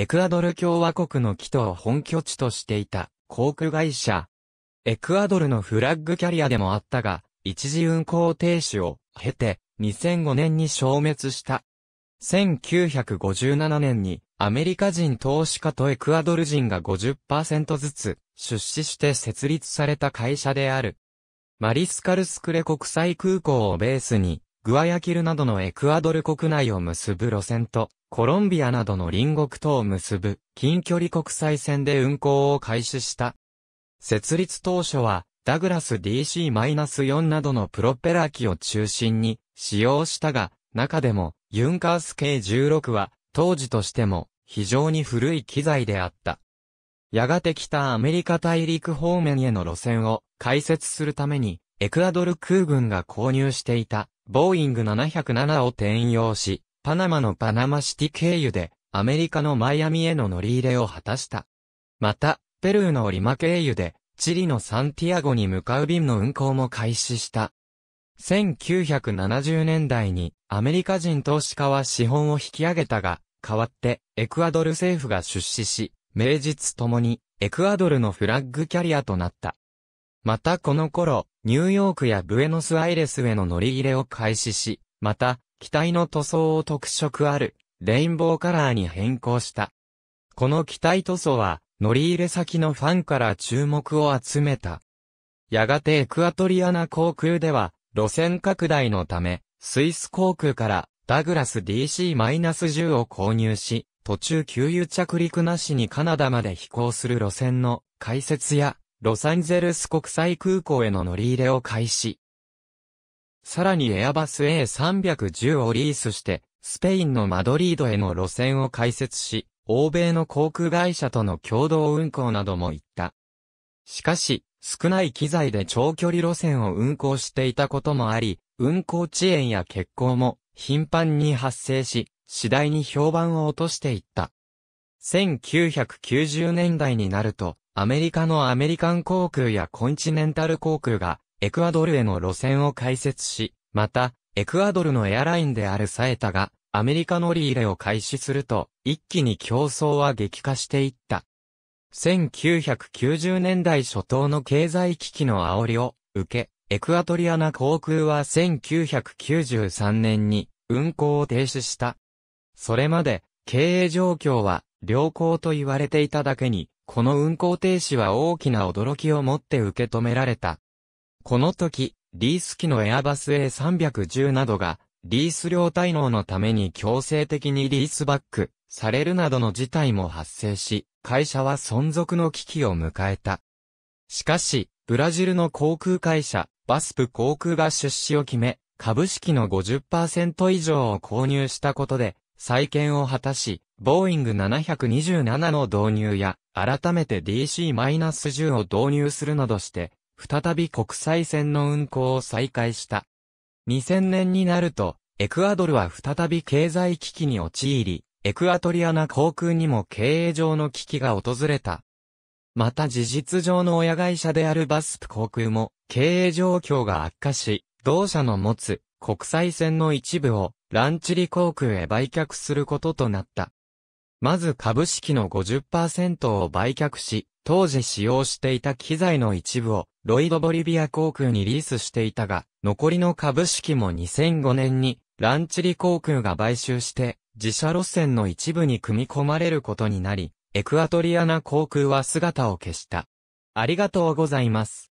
エクアドル共和国の基トを本拠地としていた航空会社。エクアドルのフラッグキャリアでもあったが、一時運航停止を経て2005年に消滅した。1957年にアメリカ人投資家とエクアドル人が50%ずつ出資して設立された会社である。マリスカルスクレ国際空港をベースに、グアヤキルなどのエクアドル国内を結ぶ路線と、コロンビアなどの隣国とを結ぶ近距離国際線で運行を開始した。設立当初は、ダグラス DC-4 などのプロペラ機を中心に使用したが、中でもユンカース K16 は当時としても非常に古い機材であった。やがて北アメリカ大陸方面への路線を開設するために、エクアドル空軍が購入していたボーイング707を転用し、パナマのパナマシティ経由で、アメリカのマイアミへの乗り入れを果たした。また、ペルーのリマ経由で、チリのサンティアゴに向かう便の運航も開始した。1970年代にアメリカ人投資家は資本を引き上げたが、代わってエクアドル政府が出資し、名実ともにエクアドルのフラッグキャリアとなった。またこの頃、ニューヨークやブエノスアイレスへの乗り入れを開始し、また機体の塗装を特色ある、レインボーカラーに変更した。この機体塗装は、乗り入れ先のファンから注目を集めた。やがてエクアトリアナ航空では、路線拡大のため、スイス航空からダグラス DC-10 を購入し、途中給油着陸なしにカナダまで飛行する路線の開設や、ロサンゼルス国際空港への乗り入れを開始。さらにエアバス A310 をリースして、スペインのマドリードへの路線を開設し、欧米の航空会社との共同運航なども行った。しかし、少ない機材で長距離路線を運行していたこともあり、運行遅延や欠航も頻繁に発生し、次第に評判を落としていった。1990年代になると、アメリカのアメリカン航空やコンチネンタル航空がエクアドルへの路線を開設し、また、エクアドルのエアラインであるサエタが、アメリカ乗り入れを開始すると、一気に競争は激化していった。1990年代初頭の経済危機の煽りを受け、エクアトリアナ航空は1993年に運航を停止した。それまで経営状況は良好と言われていただけに、この運航停止は大きな驚きをもって受け止められた。この時、リース機のエアバス A310 などが、リース量滞納のために強制的にリースバックされるなどの事態も発生し、会社は存続の危機を迎えた。しかし、ブラジルの航空会社、バスプ航空が出資を決め、株式の50%以上を購入したことで、再建を果たし、ボーイング727の導入や、改めて DC-10 を導入するなどして、再び国際線の運航を再開した。2000年になると、エクアドルは再び経済危機に陥り、エクアトリアな航空にも経営上の危機が訪れた。また事実上の親会社であるバスプ航空も経営状況が悪化し、同社の持つ国際線の一部をランチリ航空へ売却することとなった。まず株式の50%を売却し、当時使用していた機材の一部をロイド・ボリビア航空にリースしていたが、残りの株式も2005年にランチリ航空が買収して自社路線の一部に組み込まれることになり、エクアトリアナ航空は姿を消した。ありがとうございます。